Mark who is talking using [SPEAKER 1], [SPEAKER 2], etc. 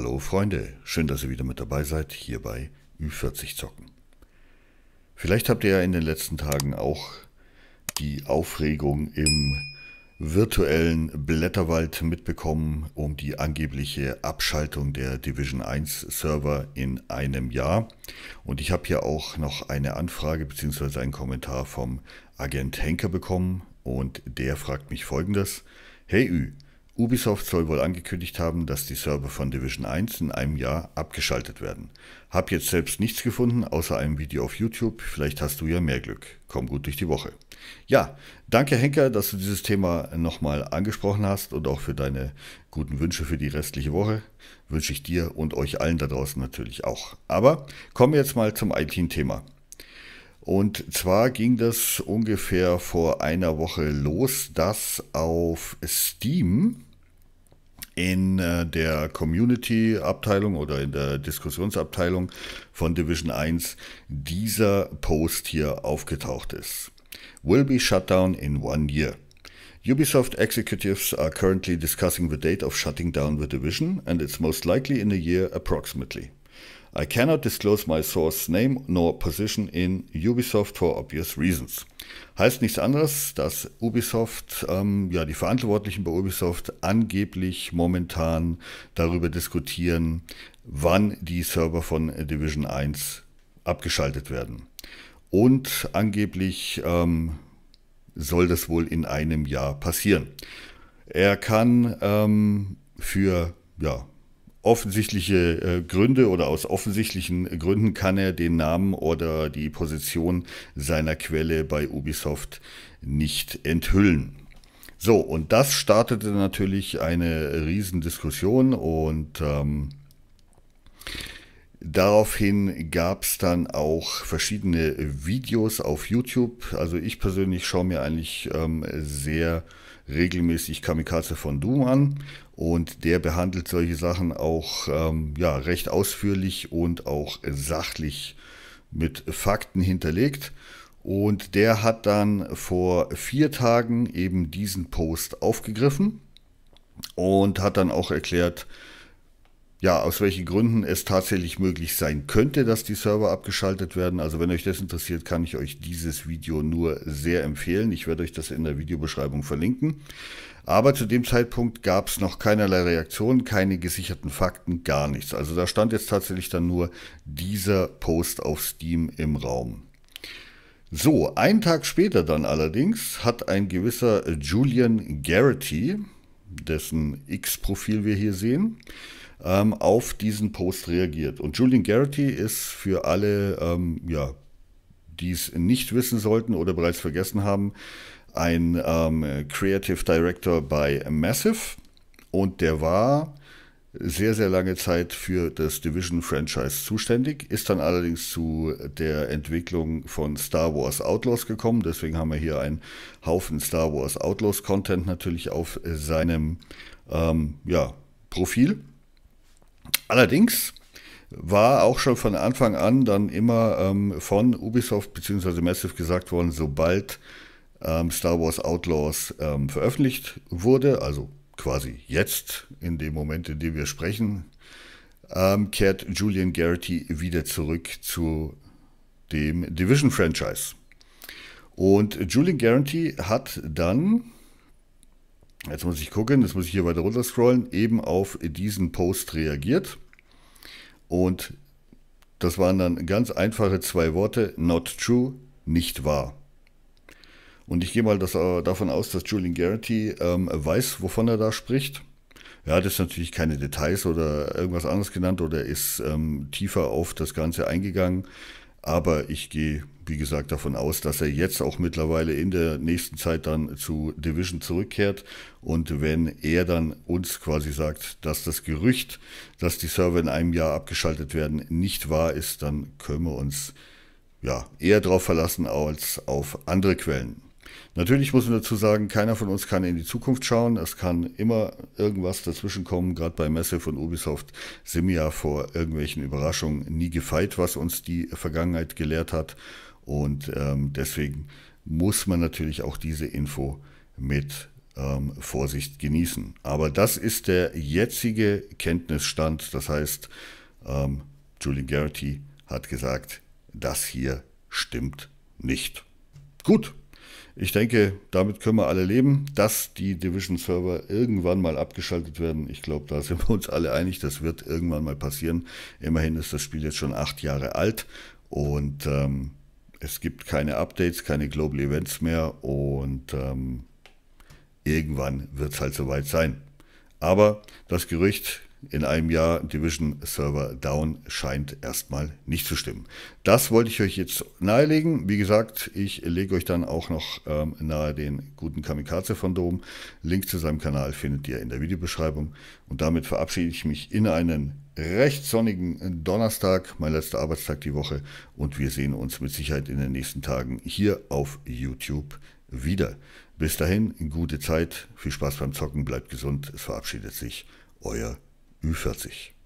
[SPEAKER 1] Hallo Freunde, schön, dass ihr wieder mit dabei seid hier bei Ü40 Zocken. Vielleicht habt ihr ja in den letzten Tagen auch die Aufregung im virtuellen Blätterwald mitbekommen um die angebliche Abschaltung der Division 1 Server in einem Jahr. Und ich habe hier auch noch eine Anfrage bzw. einen Kommentar vom Agent Henker bekommen und der fragt mich folgendes. Hey Ü, Ubisoft soll wohl angekündigt haben, dass die Server von Division 1 in einem Jahr abgeschaltet werden. Hab jetzt selbst nichts gefunden, außer einem Video auf YouTube. Vielleicht hast du ja mehr Glück. Komm gut durch die Woche. Ja, danke Henker, dass du dieses Thema nochmal angesprochen hast und auch für deine guten Wünsche für die restliche Woche. Wünsche ich dir und euch allen da draußen natürlich auch. Aber kommen wir jetzt mal zum IT-Thema. Und zwar ging das ungefähr vor einer Woche los, dass auf Steam in äh, der Community-Abteilung oder in der Diskussionsabteilung von Division 1 dieser Post hier aufgetaucht ist. Will be shut down in one year. Ubisoft executives are currently discussing the date of shutting down the division and it's most likely in a year approximately. I cannot disclose my source name nor position in Ubisoft for obvious reasons. Heißt nichts anderes, dass Ubisoft, ähm, ja, die Verantwortlichen bei Ubisoft angeblich momentan darüber diskutieren, wann die Server von Division 1 abgeschaltet werden. Und angeblich ähm, soll das wohl in einem Jahr passieren. Er kann ähm, für ja, offensichtliche äh, Gründe oder aus offensichtlichen Gründen kann er den Namen oder die Position seiner Quelle bei Ubisoft nicht enthüllen. So, und das startete natürlich eine Riesendiskussion und ähm, Daraufhin gab es dann auch verschiedene Videos auf YouTube. Also ich persönlich schaue mir eigentlich ähm, sehr regelmäßig Kamikaze von Doom an und der behandelt solche Sachen auch ähm, ja, recht ausführlich und auch sachlich mit Fakten hinterlegt. Und der hat dann vor vier Tagen eben diesen Post aufgegriffen und hat dann auch erklärt, ja, aus welchen Gründen es tatsächlich möglich sein könnte, dass die Server abgeschaltet werden. Also wenn euch das interessiert, kann ich euch dieses Video nur sehr empfehlen. Ich werde euch das in der Videobeschreibung verlinken. Aber zu dem Zeitpunkt gab es noch keinerlei Reaktion, keine gesicherten Fakten, gar nichts. Also da stand jetzt tatsächlich dann nur dieser Post auf Steam im Raum. So, einen Tag später dann allerdings hat ein gewisser Julian Garrity, dessen X-Profil wir hier sehen, ähm, auf diesen Post reagiert. Und Julian Garrity ist für alle, ähm, ja, die es nicht wissen sollten oder bereits vergessen haben, ein ähm, Creative Director bei Massive und der war sehr, sehr lange Zeit für das Division-Franchise zuständig, ist dann allerdings zu der Entwicklung von Star Wars Outlaws gekommen. Deswegen haben wir hier einen Haufen Star Wars Outlaws-Content natürlich auf seinem ähm, ja, Profil. Allerdings war auch schon von Anfang an dann immer ähm, von Ubisoft bzw. Massive gesagt worden, sobald ähm, Star Wars Outlaws ähm, veröffentlicht wurde, also quasi jetzt, in dem Moment, in dem wir sprechen, ähm, kehrt Julian Garrity wieder zurück zu dem Division-Franchise. Und Julian Garrity hat dann jetzt muss ich gucken, jetzt muss ich hier weiter runter scrollen, eben auf diesen Post reagiert. Und das waren dann ganz einfache zwei Worte, not true, nicht wahr. Und ich gehe mal das, äh, davon aus, dass Julian Garrity ähm, weiß, wovon er da spricht. Er hat jetzt natürlich keine Details oder irgendwas anderes genannt oder ist ähm, tiefer auf das Ganze eingegangen. Aber ich gehe wie gesagt, davon aus, dass er jetzt auch mittlerweile in der nächsten Zeit dann zu Division zurückkehrt. Und wenn er dann uns quasi sagt, dass das Gerücht, dass die Server in einem Jahr abgeschaltet werden, nicht wahr ist, dann können wir uns ja eher darauf verlassen als auf andere Quellen. Natürlich muss man dazu sagen, keiner von uns kann in die Zukunft schauen. Es kann immer irgendwas dazwischen kommen. Gerade bei Messe von Ubisoft sind wir ja vor irgendwelchen Überraschungen nie gefeit, was uns die Vergangenheit gelehrt hat. Und ähm, deswegen muss man natürlich auch diese Info mit ähm, Vorsicht genießen. Aber das ist der jetzige Kenntnisstand. Das heißt, ähm, Julie Garrity hat gesagt, das hier stimmt nicht. Gut, ich denke, damit können wir alle leben, dass die Division-Server irgendwann mal abgeschaltet werden. Ich glaube, da sind wir uns alle einig, das wird irgendwann mal passieren. Immerhin ist das Spiel jetzt schon acht Jahre alt und ähm, es gibt keine Updates, keine Global Events mehr und ähm, irgendwann wird es halt soweit sein. Aber das Gerücht in einem Jahr Division Server down scheint erstmal nicht zu stimmen. Das wollte ich euch jetzt nahelegen. Wie gesagt, ich lege euch dann auch noch ähm, nahe den guten Kamikaze von Dom. Link zu seinem Kanal findet ihr in der Videobeschreibung. Und damit verabschiede ich mich in einen recht sonnigen Donnerstag, mein letzter Arbeitstag die Woche und wir sehen uns mit Sicherheit in den nächsten Tagen hier auf YouTube wieder. Bis dahin, gute Zeit, viel Spaß beim Zocken, bleibt gesund, es verabschiedet sich, euer Ü40.